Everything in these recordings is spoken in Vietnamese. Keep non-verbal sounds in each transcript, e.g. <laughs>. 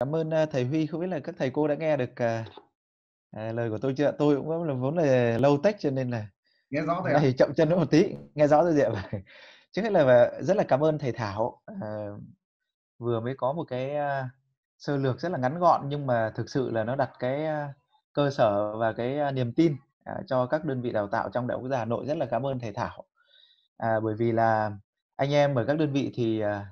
Cảm ơn à, thầy Huy, không biết là các thầy cô đã nghe được à, à lời của tôi chưa? Tôi cũng là vốn là lâu tech cho nên là nghe rõ thầy này chậm chân một tí, nghe rõ rồi ạ. <laughs> Trước hết là à, rất là cảm ơn thầy Thảo à, vừa mới có một cái à, sơ lược rất là ngắn gọn nhưng mà thực sự là nó đặt cái à, cơ sở và cái à, niềm tin à, cho các đơn vị đào tạo trong Đại học Quốc gia Hà Nội rất là cảm ơn thầy Thảo. À, bởi vì là anh em ở các đơn vị thì à,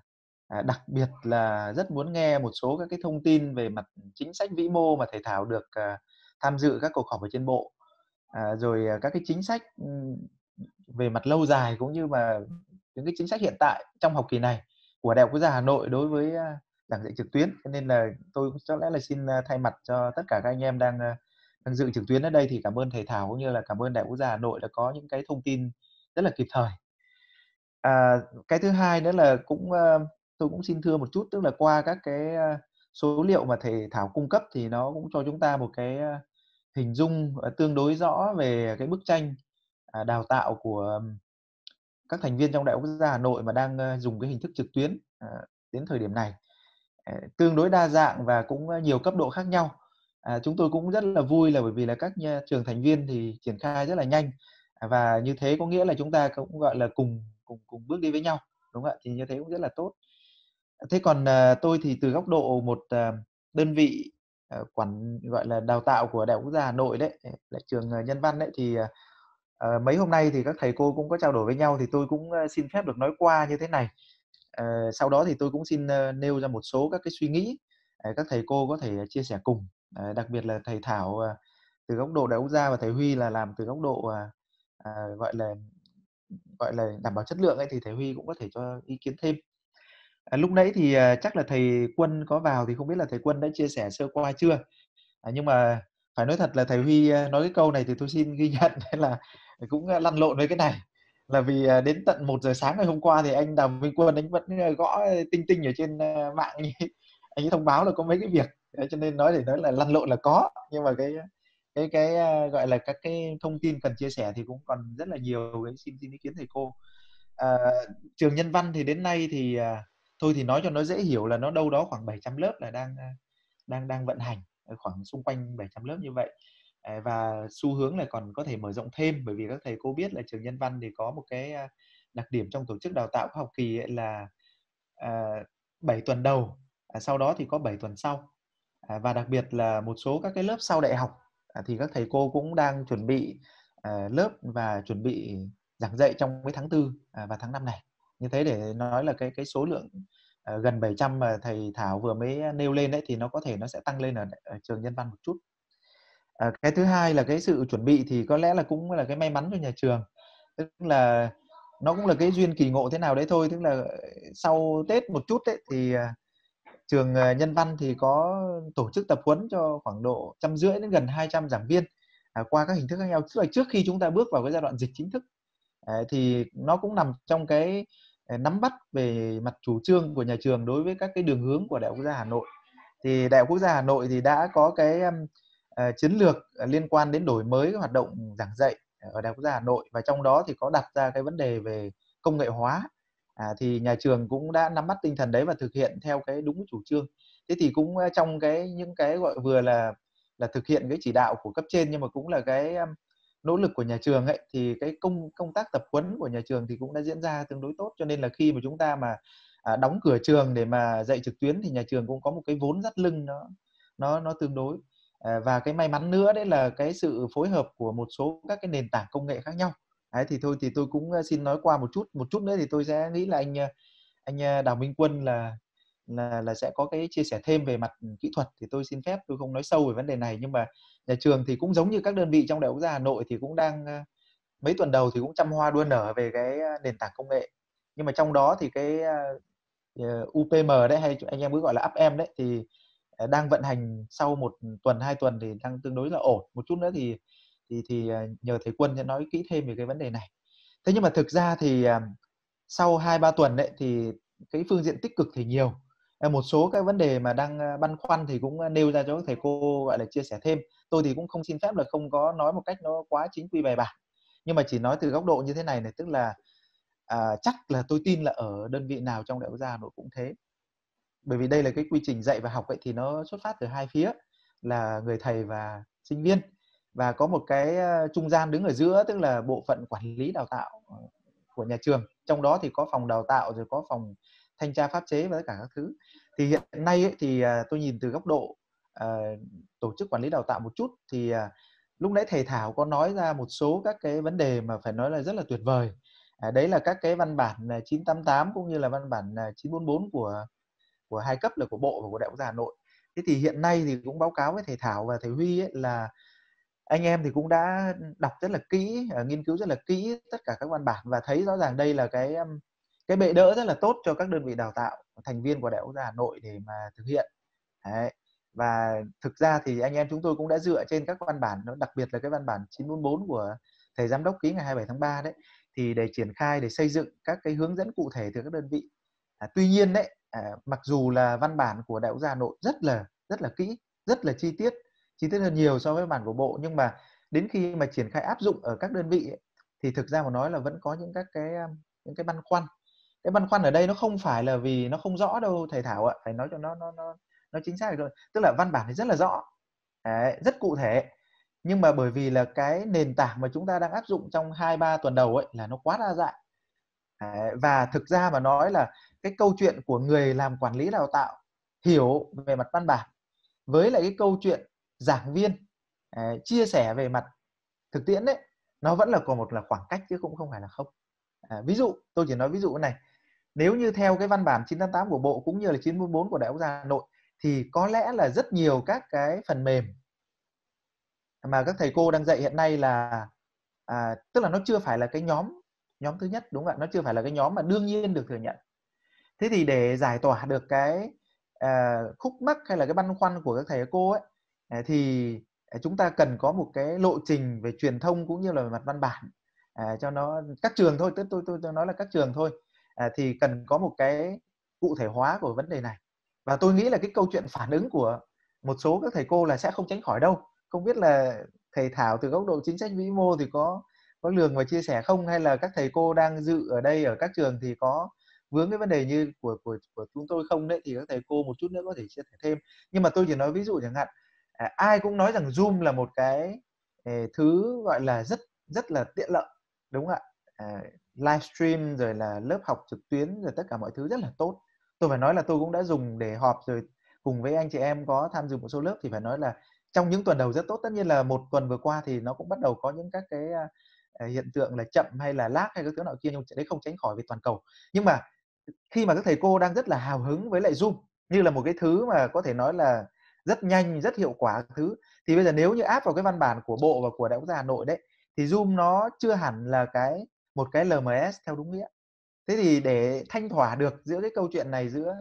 à, đặc biệt là rất muốn nghe một số các cái thông tin về mặt chính sách vĩ mô mà thầy thảo được à, tham dự các cuộc họp ở trên bộ à, rồi à, các cái chính sách về mặt lâu dài cũng như mà những cái chính sách hiện tại trong học kỳ này của đại học quốc gia hà nội đối với à, giảng dạy trực tuyến cho nên là tôi có lẽ là xin à, thay mặt cho tất cả các anh em đang đang dự trực tuyến ở đây thì cảm ơn thầy thảo cũng như là cảm ơn đại học quốc gia hà nội đã có những cái thông tin rất là kịp thời à, cái thứ hai nữa là cũng uh, tôi cũng xin thưa một chút tức là qua các cái số liệu mà thầy Thảo cung cấp thì nó cũng cho chúng ta một cái hình dung ờ, tương đối rõ về cái bức tranh à, đào tạo của các thành viên trong Đại học Quốc gia Hà Nội mà đang dùng cái hình thức trực tuyến à, đến thời điểm này ờ, tương đối đa dạng và cũng nhiều cấp độ khác nhau. À, chúng tôi cũng rất là vui là bởi vì là các trường thành viên thì triển khai rất là nhanh và như thế có nghĩa là chúng ta cũng gọi là cùng cùng cùng bước đi với nhau đúng không ạ thì như thế cũng rất là tốt thế còn ờ, tôi thì từ góc độ một ờ, đơn vị ờ, quản gọi là đào tạo của đại học quốc gia hà nội đấy là trường nhân văn đấy thì mấy hôm nay thì các thầy cô cũng có trao đổi với nhau thì tôi cũng xin phép được nói qua như thế này sau đó thì tôi cũng xin nêu ra một số các cái suy nghĩ các thầy cô có thể chia sẻ cùng đặc biệt là thầy thảo từ góc độ đại quốc gia và thầy huy là làm từ góc độ gọi là gọi là đảm bảo chất lượng ấy thì thầy huy cũng có thể cho ý kiến thêm À, lúc nãy thì à, chắc là thầy Quân có vào thì không biết là thầy Quân đã chia sẻ sơ qua chưa. À, nhưng mà phải nói thật là thầy Huy à, nói cái câu này thì tôi xin <laughs> ghi nhận là cũng à, lăn lộn với cái này là vì à, đến tận 1 giờ sáng ngày hôm qua thì anh Đàm Minh Quân anh vẫn gõ tinh tinh ở trên mạng anh ấy, <laughs> anh ấy thông báo là có mấy cái việc cho nên nói để nói là lăn lộn là có nhưng mà cái cái cái gọi là các cái thông tin cần chia sẻ thì cũng còn rất là nhiều đấy xin xin ý kiến thầy cô à, trường nhân văn thì đến nay thì thôi thì nói cho nó dễ hiểu là nó đâu đó khoảng 700 lớp là đang đang đang vận hành ờ, khoảng xung quanh 700 lớp như vậy ờ, và xu hướng là còn có thể mở rộng thêm bởi vì các thầy cô biết là trường nhân văn thì có một cái ờ, đặc điểm trong tổ chức đào tạo các học kỳ ấy là à, 7 tuần đầu à, sau đó thì có 7 tuần sau à, và đặc biệt là một số các cái lớp sau đại học à, thì các thầy cô cũng đang chuẩn bị à, lớp và chuẩn bị giảng dạy trong cái tháng 4 à, và tháng 5 này như thế để nói là cái cái số lượng uh, gần 700 mà thầy Thảo vừa mới ờ, nêu lên đấy thì nó có thể nó sẽ tăng lên ở, ở trường nhân văn một chút uh, cái thứ hai là cái sự chuẩn bị thì có lẽ là cũng là cái may mắn cho nhà trường tức là nó cũng là cái duyên kỳ ngộ thế nào đấy thôi tức là sau Tết một chút đấy thì trường nhân văn thì có tổ chức tập huấn cho khoảng độ trăm rưỡi đến gần 200 giảng viên à, qua các hình thức khác nhau tức là trước khi chúng ta bước vào cái giai đoạn dịch chính thức à, thì nó cũng nằm trong cái Ờ, nắm bắt về mặt chủ trương của nhà trường đối với các cái đường hướng của đại học quốc gia hà nội thì đại học quốc gia hà nội thì đã có cái ờ, chiến lược ờ, liên quan đến đổi mới hoạt động giảng dạy ở đại học quốc gia hà nội và trong đó thì có đặt ra cái vấn đề về công nghệ hóa à, thì nhà trường cũng đã nắm bắt tinh thần đấy và thực hiện theo cái đúng chủ trương thế thì cũng trong cái những cái gọi vừa là là thực hiện cái chỉ đạo của cấp trên nhưng mà cũng là cái nỗ lực của nhà trường ấy thì cái công công tác tập huấn của nhà trường thì cũng đã diễn ra tương đối tốt cho nên là khi mà chúng ta mà à, đóng cửa trường để mà dạy trực tuyến thì nhà trường cũng có một cái vốn dắt lưng nó nó nó tương đối à, và cái may mắn nữa đấy là cái sự phối hợp của một số các cái nền tảng công nghệ khác nhau đấy thì thôi thì tôi cũng ờ, xin nói qua một chút một chút nữa thì tôi sẽ nghĩ là anh ờ, anh ờ, Đào Minh Quân là là, là sẽ có cái chia sẻ thêm về mặt ừ, kỹ thuật thì tôi xin phép tôi không nói sâu về vấn đề này nhưng mà nhà trường thì cũng giống như các đơn vị trong đại học gia Hà Nội thì cũng đang ờ, mấy tuần đầu thì cũng chăm hoa đua nở về cái ờ, nền tảng công nghệ nhưng mà trong đó thì cái ờ, UPM đấy hay anh em cứ gọi là app đấy thì đang vận hành sau một tuần hai tuần thì đang tương đối là ổn một chút nữa thì thì thì nhờ thầy quân sẽ nói kỹ thêm về cái vấn đề này thế nhưng mà thực ra thì sau hai ba tuần đấy thì cái phương diện tích cực thì nhiều Ờ, một số cái vấn đề mà đang ờ, băn khoăn thì cũng ờ, nêu ra cho các thầy cô gọi là chia sẻ thêm tôi thì cũng không xin phép là không có nói một cách nó quá chính quy bài bản nhưng mà chỉ nói từ góc độ như thế này này tức là à, chắc là tôi tin là ở đơn vị nào trong đại học gia nội cũng thế bởi vì đây là cái quy trình dạy và học ấy thì nó xuất phát từ hai phía là người thầy và sinh viên và có một cái trung gian đứng ở giữa tức là bộ phận quản lý đào tạo của nhà trường trong đó thì có phòng đào tạo rồi có phòng thanh tra pháp chế và tất cả các thứ thì hiện nay ấy, thì à, tôi nhìn từ góc độ uh, tổ chức quản lý đào tạo một chút thì uh, lúc nãy thầy thảo có nói ra một số các cái vấn đề mà phải nói là rất là tuyệt vời à, đấy là các cái văn bản 988 cũng như là văn bản 944 của của hai cấp là của bộ và của đại học hà nội thế thì hiện nay thì cũng báo cáo với thầy thảo và thầy huy ấy là anh em thì cũng đã đọc rất là kỹ nghiên cứu rất là kỹ tất cả các văn bản và thấy rõ ràng đây là cái cái bệ đỡ rất là tốt cho các đơn vị đào tạo thành viên của đại học gia hà nội để mà thực hiện Đấy. và thực ra thì anh em chúng tôi cũng đã dựa trên các văn bản đặc biệt là cái văn bản 944 của thầy giám đốc ký ngày 27 tháng 3 đấy thì để triển khai để xây dựng các cái hướng dẫn cụ thể từ các đơn vị à, tuy nhiên đấy à, mặc dù là văn bản của đại học gia hà nội rất là rất là kỹ rất là chi tiết chi tiết hơn nhiều so với bản của bộ nhưng mà đến khi mà triển khai áp dụng ở các đơn vị ấy, thì thực ra mà nói là vẫn có những các cái à, những cái băn khoăn cái băn khoăn ở đây nó không phải là vì nó không rõ đâu thầy thảo ạ phải nói cho nó nó nó nó chính xác rồi tức là văn bản thì rất là rõ Đấy, rất cụ thể nhưng mà bởi vì là cái nền tảng mà chúng ta đang áp dụng trong hai ba tuần đầu ấy là nó quá đa dạng Đấy, và thực ra mà nói là cái câu chuyện của người làm quản lý đào tạo hiểu về mặt văn bản với lại cái câu chuyện giảng viên đấy, chia sẻ về mặt thực tiễn đấy nó vẫn là còn một là khoảng cách chứ cũng không phải là không à, ví dụ tôi chỉ nói ví dụ này nếu như theo cái văn bản 988 của bộ cũng như là 944 của Đại học gia Hà Nội thì có lẽ là rất nhiều các cái phần mềm mà các thầy cô đang dạy hiện nay là à, tức là nó chưa phải là cái nhóm nhóm thứ nhất đúng không ạ nó chưa phải là cái nhóm mà đương nhiên được thừa nhận thế thì để giải tỏa được cái à, khúc mắc hay là cái băn khoăn của các thầy cô ấy à, thì chúng ta cần có một cái lộ trình về truyền thông cũng như là về mặt văn bản à, cho nó các trường thôi tức tôi tôi, tôi nói là các trường thôi à, thì cần có một cái cụ thể hóa của vấn đề này và tôi nghĩ là cái câu chuyện phản ứng của một số các thầy cô là sẽ không tránh khỏi đâu không biết là thầy thảo từ góc độ chính sách vĩ mô thì có có lường và chia sẻ không hay là các thầy cô đang dự ở đây ở các trường thì có vướng cái vấn đề như của của của chúng tôi không đấy thì các thầy cô một chút nữa có thể chia sẻ thêm nhưng mà tôi chỉ nói ví dụ chẳng hạn à, ai cũng nói rằng zoom là một cái à, thứ gọi là rất rất là tiện lợi đúng không ạ à, livestream rồi là lớp học trực tuyến rồi tất cả mọi thứ rất là tốt tôi phải nói là tôi cũng đã dùng để họp rồi cùng với anh chị em có tham dự một số lớp thì phải nói là trong những tuần đầu rất tốt tất nhiên là một tuần vừa qua thì nó cũng bắt đầu có những các cái à, à, hiện tượng là chậm hay là lác hay các thứ nào kia nhưng đấy không tránh khỏi về toàn cầu nhưng mà khi mà các thầy cô đang rất là hào hứng với lại zoom như là một cái thứ mà có thể nói là rất nhanh rất hiệu quả thứ thì bây giờ nếu như áp vào cái văn bản của bộ và của đại học gia hà nội đấy thì zoom nó chưa hẳn là cái một cái LMS theo đúng nghĩa thế thì để thanh thỏa được giữa cái câu chuyện này giữa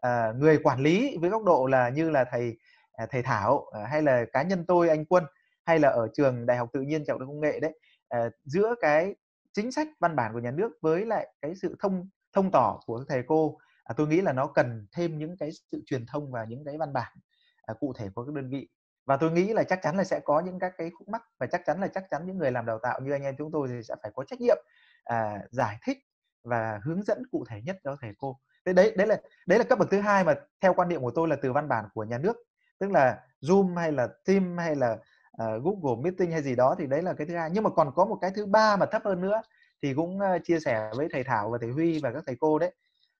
à, người quản lý với góc độ là như là thầy à, thầy Thảo à, hay là cá nhân tôi anh Quân hay là ở trường Đại học Tự nhiên Trọng công nghệ đấy à, giữa cái chính sách văn bản của nhà nước với lại cái sự thông thông tỏ của thầy cô à, tôi nghĩ là nó cần thêm những cái sự truyền thông và những cái văn bản à, cụ thể của các đơn vị và tôi nghĩ là chắc chắn là sẽ có những các cái khúc mắc và chắc chắn là chắc chắn những người làm đào tạo như anh em chúng tôi thì sẽ phải có trách nhiệm à, giải thích và hướng dẫn cụ thể nhất cho thầy cô thế đấy đấy là đấy là cấp bậc thứ hai mà theo quan điểm của tôi là từ văn bản của nhà nước tức là zoom hay là team hay là uh, google meeting hay gì đó thì đấy là cái thứ hai nhưng mà còn có một cái thứ ba mà thấp hơn nữa thì cũng uh, chia sẻ với thầy thảo và thầy huy và các thầy cô đấy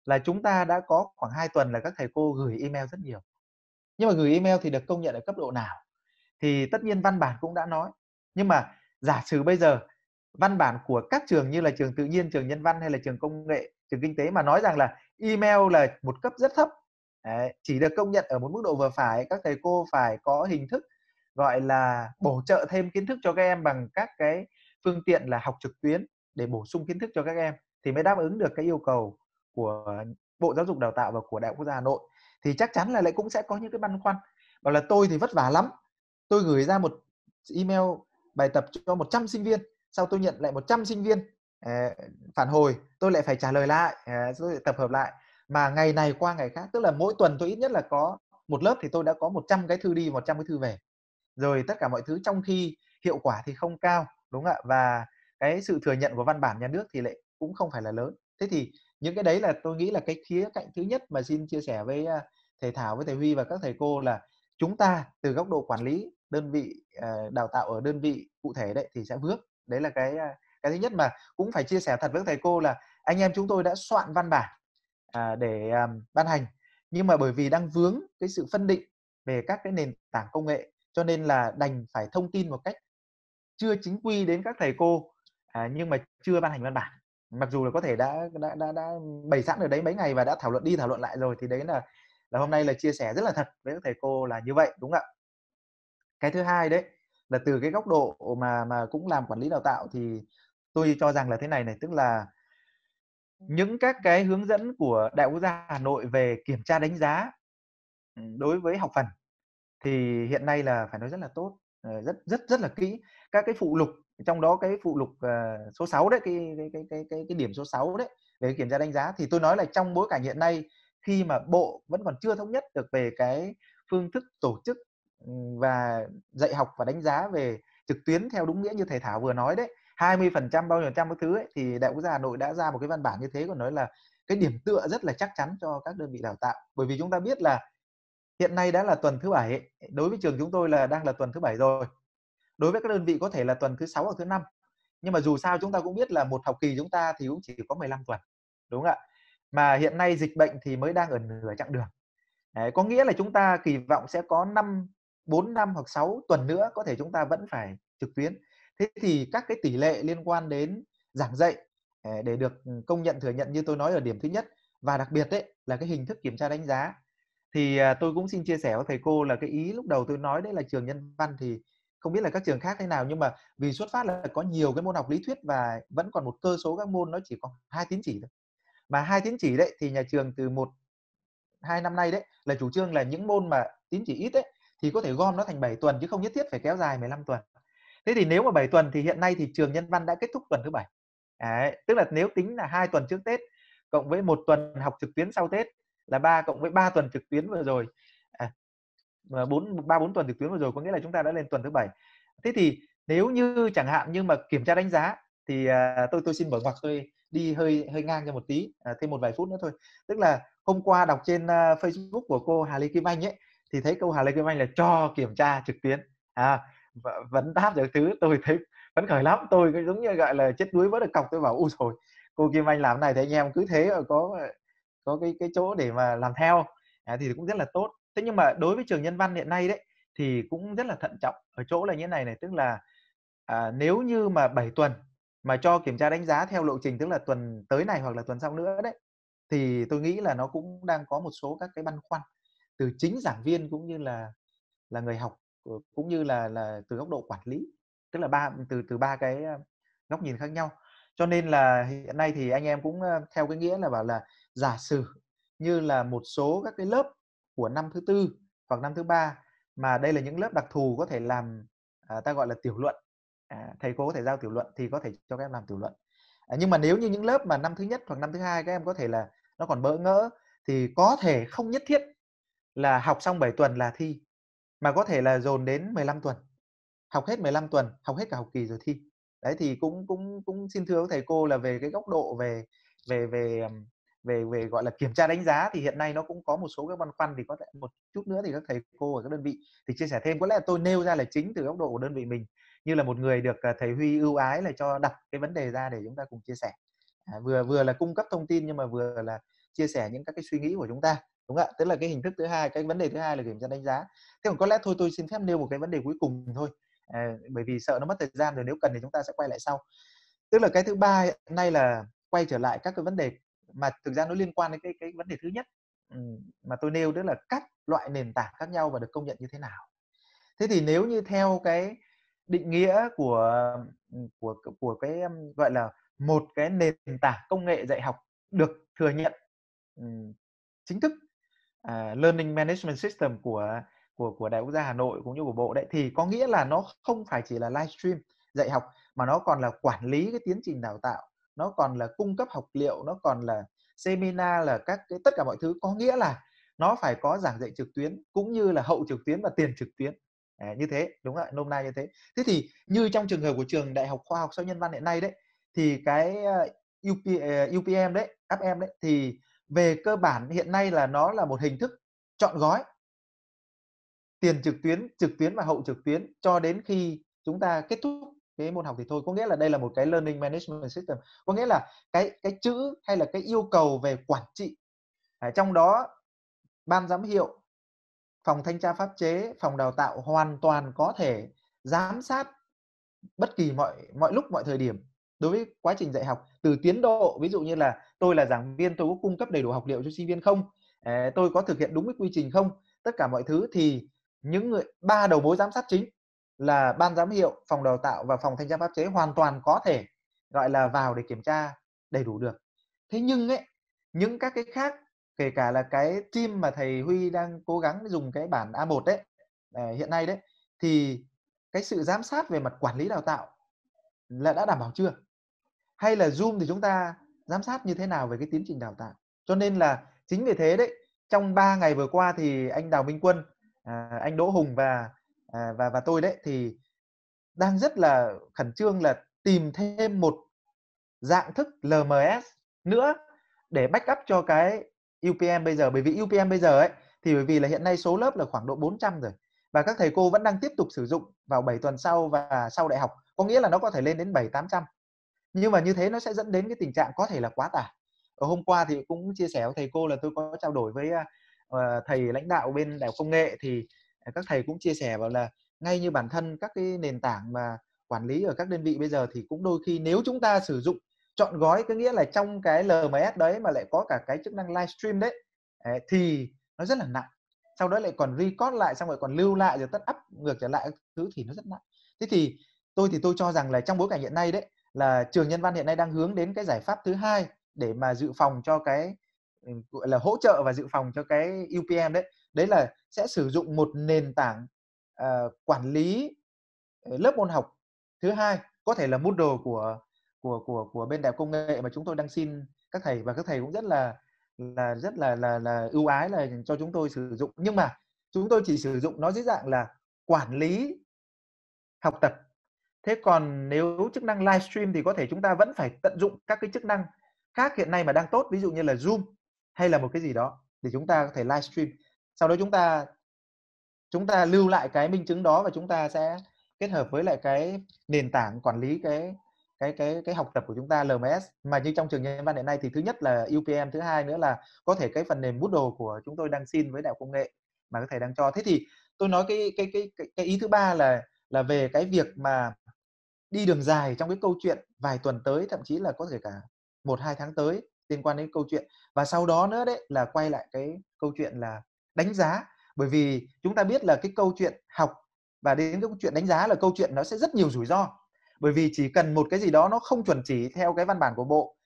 là chúng ta đã có khoảng 2 tuần là các thầy cô gửi email rất nhiều nhưng mà gửi email thì được công nhận ở cấp độ nào thì tất nhiên văn bản cũng đã nói nhưng mà giả sử bây giờ văn bản của các trường như là trường tự nhiên trường nhân văn hay là trường công nghệ trường kinh tế mà nói rằng là email là một cấp rất thấp Đấy, chỉ được công nhận ở một mức độ vừa phải các thầy cô phải có hình thức gọi là bổ trợ thêm kiến thức cho các em bằng các cái phương tiện là học trực tuyến để bổ sung kiến thức cho các em thì mới đáp ứng được cái yêu cầu của bộ giáo dục đào tạo và của đại học quốc gia hà nội thì chắc chắn là lại cũng sẽ có những cái băn khoăn bảo là tôi thì vất vả lắm tôi gửi ra một email bài tập cho 100 sinh viên sau tôi nhận lại 100 sinh viên ờ, phản hồi tôi lại phải trả lời lại tôi ờ, tập hợp lại mà ngày này qua ngày khác tức là mỗi tuần tôi ít nhất là có một lớp thì tôi đã có 100 cái thư đi 100 cái thư về rồi tất cả mọi thứ trong khi hiệu quả thì không cao đúng không ạ và cái sự thừa nhận của văn bản nhà nước thì lại cũng không phải là lớn thế thì những cái đấy là tôi nghĩ là cái khía cạnh thứ nhất mà xin chia sẻ với thầy Thảo với thầy Huy và các thầy cô là chúng ta từ góc độ quản lý đơn vị ờ, đào tạo ở đơn vị cụ thể đấy thì sẽ vướng đấy là cái cái thứ nhất mà cũng phải chia sẻ thật với thầy cô là anh em chúng tôi đã soạn văn bản à, để à, ban hành nhưng mà bởi vì đang vướng cái sự phân định về các cái nền tảng công nghệ cho nên là đành phải thông tin một cách chưa chính quy đến các thầy cô à, nhưng mà chưa ban hành văn bản mặc dù là có thể đã đã đã, đã bày sẵn ở đấy mấy ngày và đã thảo luận đi thảo luận lại rồi thì đấy là là hôm nay là chia sẻ rất là thật với các thầy cô là như vậy đúng không ạ cái thứ hai đấy là từ cái góc độ mà mà cũng làm quản lý đào tạo thì tôi cho rằng là thế này này tức là những các cái hướng dẫn của đại quốc gia Hà Nội về kiểm tra đánh giá ừ, đối với học phần thì hiện nay là phải nói rất là tốt ờ, rất rất rất là kỹ các cái phụ lục trong đó cái phụ lục ờ, số 6 đấy cái cái cái cái cái, cái điểm số 6 đấy về kiểm tra đánh giá thì tôi nói là trong bối cảnh hiện nay khi mà bộ vẫn còn chưa thống nhất được về cái phương thức tổ chức ừ, và dạy học và đánh giá về trực tuyến theo đúng nghĩa như thầy Thảo vừa nói đấy 20% bao nhiêu trăm cái thứ ấy, thì Đại Quốc gia Hà Nội đã ra một cái văn bản như thế còn nói là cái điểm tựa rất là chắc chắn cho các đơn vị đào tạo bởi vì chúng ta biết là hiện nay đã là tuần thứ bảy đối với trường chúng tôi là đang là tuần thứ bảy rồi đối với các đơn vị có thể là tuần thứ sáu hoặc thứ năm nhưng mà dù sao chúng ta cũng biết là một học kỳ chúng ta thì cũng chỉ có 15 tuần đúng không ạ mà hiện nay dịch bệnh thì mới đang ở nửa chặng đường Đấy, có nghĩa là chúng ta kỳ vọng sẽ có 5 4 năm hoặc 6 tuần nữa có thể chúng ta vẫn phải trực tuyến thế thì các cái tỷ lệ liên quan đến giảng dạy ờ, để được ừ, công nhận thừa nhận như tôi nói ở điểm thứ nhất và đặc biệt đấy là cái hình thức kiểm tra đánh giá thì à, tôi cũng xin chia sẻ với thầy cô là cái ý lúc đầu tôi nói đấy là trường nhân văn thì không biết là các trường khác thế nào nhưng mà vì xuất phát là có nhiều cái môn học lý thuyết và vẫn còn một cơ số các môn nó chỉ có hai tín chỉ thôi mà hai tín chỉ đấy thì nhà trường từ một hai năm nay đấy là chủ trương là những môn mà tín chỉ ít đấy thì có thể gom nó thành 7 tuần chứ không nhất thiết phải kéo dài 15 tuần thế thì nếu mà 7 tuần thì hiện nay thì trường nhân văn đã kết thúc tuần thứ bảy tức là nếu tính là hai tuần trước tết cộng với một tuần học trực tuyến sau tết là ba cộng với ba tuần trực tuyến vừa rồi Ờ, bốn ba bốn tuần trực tuyến vừa rồi có nghĩa là chúng ta đã lên tuần thứ bảy thế thì nếu như chẳng hạn nhưng mà kiểm tra đánh giá thì à, tôi tôi xin mở ngoặc tôi đi hơi hơi ngang cho một tí à, thêm một vài phút nữa thôi tức là hôm qua đọc trên à, Facebook của cô Hà Lê Kim Anh ấy thì thấy câu Hà Lê Kim Anh là cho kiểm tra trực tuyến à vẫn đáp được thứ tôi thấy phấn khởi lắm tôi giống như gọi là chết đuối vỡ được cọc tôi bảo u rồi cô Kim Anh làm này thì anh em cứ thế có có cái cái chỗ để mà làm theo à, thì cũng rất là tốt thế nhưng mà đối với trường nhân văn hiện nay đấy thì cũng rất là thận trọng ở chỗ là như thế này này tức là à, nếu như mà 7 tuần mà cho kiểm tra đánh giá theo lộ trình tức là tuần tới này hoặc là tuần sau nữa đấy thì tôi nghĩ là nó cũng đang có một số các cái băn khoăn từ chính giảng viên cũng như là là người học ờ, cũng như là là từ góc độ quản lý tức là ba từ từ ba cái góc nhìn khác nhau cho nên là hiện nay thì anh em cũng theo cái nghĩa là bảo là giả sử như là một số các cái lớp của năm thứ tư hoặc năm thứ ba mà đây là những lớp đặc thù có thể làm à, ta gọi là tiểu luận à, thầy cô có thể giao tiểu luận thì có thể cho các em làm tiểu luận à, nhưng mà nếu như những lớp mà năm thứ nhất hoặc năm thứ hai các em có thể là nó còn bỡ ngỡ thì có thể không nhất thiết là học xong 7 tuần là thi mà có thể là dồn đến 15 tuần học hết 15 tuần học hết cả học kỳ rồi thi đấy thì cũng cũng cũng xin thưa với thầy cô là về cái góc độ về về về về về gọi là kiểm tra đánh giá thì hiện nay nó cũng có một số cái băn khoăn thì có thể một chút nữa thì các thầy cô ở các đơn vị thì chia sẻ thêm có lẽ tôi nêu ra là chính từ góc độ của đơn vị mình như là một người được à, thầy Huy ưu ái là cho đặt cái vấn đề ra để chúng ta cùng chia sẻ à, vừa vừa là cung cấp thông tin nhưng mà vừa là chia sẻ những các cái suy nghĩ của chúng ta đúng không ạ tức là cái hình thức thứ hai cái vấn đề thứ hai là kiểm tra đánh giá thế còn có lẽ thôi tôi xin phép nêu một cái vấn đề cuối cùng thôi à, bởi vì sợ nó mất thời gian rồi nếu cần thì chúng ta sẽ quay lại sau tức là cái thứ ba hiện nay là quay trở lại các cái vấn đề mà thực ra nó liên quan đến cái cái vấn đề thứ nhất mà tôi nêu đó là các loại nền tảng khác nhau và được công nhận như thế nào thế thì nếu như theo cái định nghĩa của của của cái gọi là một cái nền tảng công nghệ dạy học được thừa nhận chính thức uh, learning management system của của của đại quốc gia Hà Nội cũng như của bộ đấy thì có nghĩa là nó không phải chỉ là livestream dạy học mà nó còn là quản lý cái tiến trình đào tạo nó còn là cung cấp học liệu nó còn là seminar là các cái tất cả mọi thứ có nghĩa là nó phải có giảng dạy trực tuyến cũng như là hậu trực tuyến và tiền trực tuyến à, như thế đúng ạ nôm na như thế thế thì như trong trường hợp của trường đại học khoa học sau nhân văn hiện nay đấy thì cái ờ, UP, ờ, UPM đấy UPM đấy thì về cơ bản hiện nay là nó là một hình thức chọn gói tiền trực tuyến trực tuyến và hậu trực tuyến cho đến khi chúng ta kết thúc cái môn học thì thôi có nghĩa là đây là một cái learning management system có nghĩa là cái cái chữ hay là cái yêu cầu về quản trị à, trong đó ban giám hiệu phòng thanh tra pháp chế phòng đào tạo hoàn toàn có thể giám sát bất kỳ mọi mọi lúc mọi thời điểm đối với quá trình dạy học từ tiến độ ví dụ như là tôi là giảng viên tôi có cung cấp đầy đủ học liệu cho sinh viên không à, tôi có thực hiện đúng cái quy trình không tất cả mọi thứ thì những người ba đầu mối giám sát chính là ban giám hiệu phòng đào tạo và phòng thanh tra pháp chế hoàn toàn có thể gọi là vào để kiểm tra đầy đủ được thế nhưng ấy những các cái khác kể cả là cái team mà thầy Huy đang cố gắng dùng cái bản A1 đấy à, hiện nay đấy thì cái sự giám sát về mặt quản lý đào tạo là đã đảm bảo chưa hay là Zoom thì chúng ta giám sát như thế nào về cái tiến trình đào tạo cho nên là chính vì thế đấy trong 3 ngày vừa qua thì anh Đào Minh Quân à, anh Đỗ Hùng và À, và và tôi đấy thì đang rất là khẩn trương là tìm thêm một dạng thức LMS nữa để backup cho cái UPM bây giờ bởi vì UPM bây giờ ấy thì bởi vì là hiện nay số lớp là khoảng độ 400 rồi và các thầy cô vẫn đang tiếp tục sử dụng vào 7 tuần sau và sau đại học có nghĩa là nó có thể lên đến 7 800 nhưng mà như thế nó sẽ dẫn đến cái tình trạng có thể là quá tải ở ờ, hôm qua thì cũng chia sẻ với thầy cô là tôi có trao đổi với ờ, ờ, thầy lãnh đạo bên đại học công nghệ thì Ờ, các thầy cũng chia sẻ bảo là ngay như bản thân các cái nền tảng mà quản lý ở các đơn vị bây giờ thì cũng đôi khi nếu chúng ta sử dụng chọn gói có nghĩa là trong cái LMS đấy mà lại có cả cái chức năng livestream đấy ờ, thì nó rất là nặng sau đó lại còn record lại xong rồi còn lưu lại rồi tất up ngược trở lại thứ thì nó rất nặng thế thì tôi thì tôi cho rằng là trong bối cảnh hiện nay đấy là trường nhân văn hiện nay đang hướng đến cái giải pháp thứ hai để mà dự phòng cho cái ừ, gọi là hỗ trợ và dự phòng cho cái UPM đấy đấy là sẽ sử dụng một nền tảng uh, quản lý ờ, lớp môn học thứ hai có thể là Moodle của của của của bên đại công nghệ mà chúng tôi đang xin các thầy và các thầy cũng rất là là rất là là là ưu ái là cho chúng tôi sử dụng nhưng mà chúng tôi chỉ sử dụng nó dưới dạng là quản lý học tập thế còn nếu chức năng livestream thì có thể chúng ta vẫn phải tận dụng các cái chức năng khác hiện nay mà đang tốt ví dụ như là zoom hay là một cái gì đó để chúng ta có thể livestream sau đó chúng ta chúng ta lưu lại cái minh chứng đó và chúng ta sẽ kết hợp với lại cái nền tảng quản lý cái cái cái cái học tập của chúng ta LMS mà như trong trường nhân văn hiện nay thì thứ nhất là UPM thứ hai nữa là có thể cái phần mềm Moodle của chúng tôi đang xin với đại công nghệ mà các thầy đang cho thế thì tôi nói cái cái cái, cái ý thứ ba là là về cái việc mà đi đường dài trong cái câu chuyện vài tuần tới thậm chí là có thể cả một hai tháng tới liên quan đến câu chuyện và sau đó nữa đấy là quay lại cái câu chuyện là đánh giá bởi vì chúng ta biết là cái câu chuyện học và đến cái câu chuyện đánh giá là câu chuyện nó sẽ rất nhiều rủi ro bởi vì chỉ cần một cái gì đó nó không chuẩn chỉ theo cái văn bản của bộ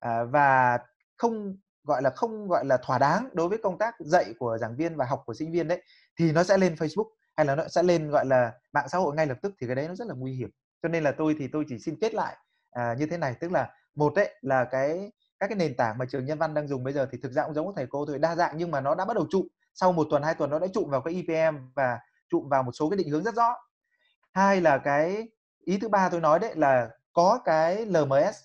à, và không gọi là không gọi là thỏa đáng đối với công tác dạy của giảng viên và học của sinh viên đấy thì nó sẽ lên Facebook hay là nó sẽ lên gọi là mạng xã hội ngay lập tức thì cái đấy nó rất là nguy hiểm cho nên là tôi thì tôi chỉ xin kết lại à, như thế này tức là một đấy là cái các cái nền tảng mà trường nhân văn đang dùng bây giờ thì thực ra cũng giống thầy cô thôi đa dạng nhưng mà nó đã bắt đầu trụ sau một tuần hai tuần nó đã trụm vào cái EPM và trụm vào một số cái định hướng rất rõ hai là cái ý thứ ba tôi nói đấy là có cái LMS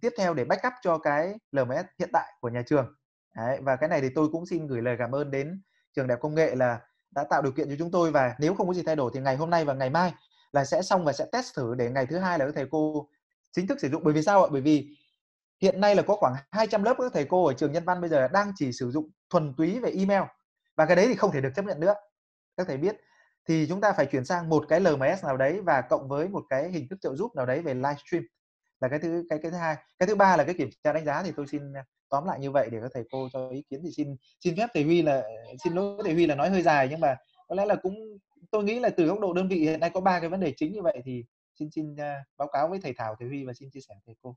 tiếp theo để backup cho cái LMS hiện tại của nhà trường đấy, và cái này thì tôi cũng xin gửi lời cảm ơn đến trường đại học công nghệ là đã tạo điều kiện cho chúng tôi và nếu không có gì thay đổi thì ngày hôm nay và ngày mai là sẽ xong và sẽ test thử để ngày thứ hai là các thầy cô chính thức sử dụng bởi vì sao ạ bởi vì hiện nay là có khoảng 200 lớp các thầy cô ở trường nhân văn bây giờ đang chỉ sử dụng thuần túy về email và cái đấy thì không thể được chấp nhận nữa các thầy biết thì chúng ta phải chuyển sang một cái LMS nào đấy và cộng với một cái hình thức trợ giúp nào đấy về livestream là cái thứ cái cái thứ hai cái thứ ba là cái kiểm tra đánh giá thì tôi xin à, tóm lại như vậy để các thầy cô cho ý kiến thì xin xin phép thầy Huy là xin lỗi thầy Huy là nói hơi dài nhưng mà có lẽ là cũng tôi nghĩ là từ góc độ đơn vị hiện nay có ba cái vấn đề chính như vậy thì xin xin à, báo cáo với thầy Thảo thầy Huy và xin chia sẻ với thầy cô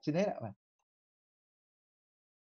xin hết ạ bạn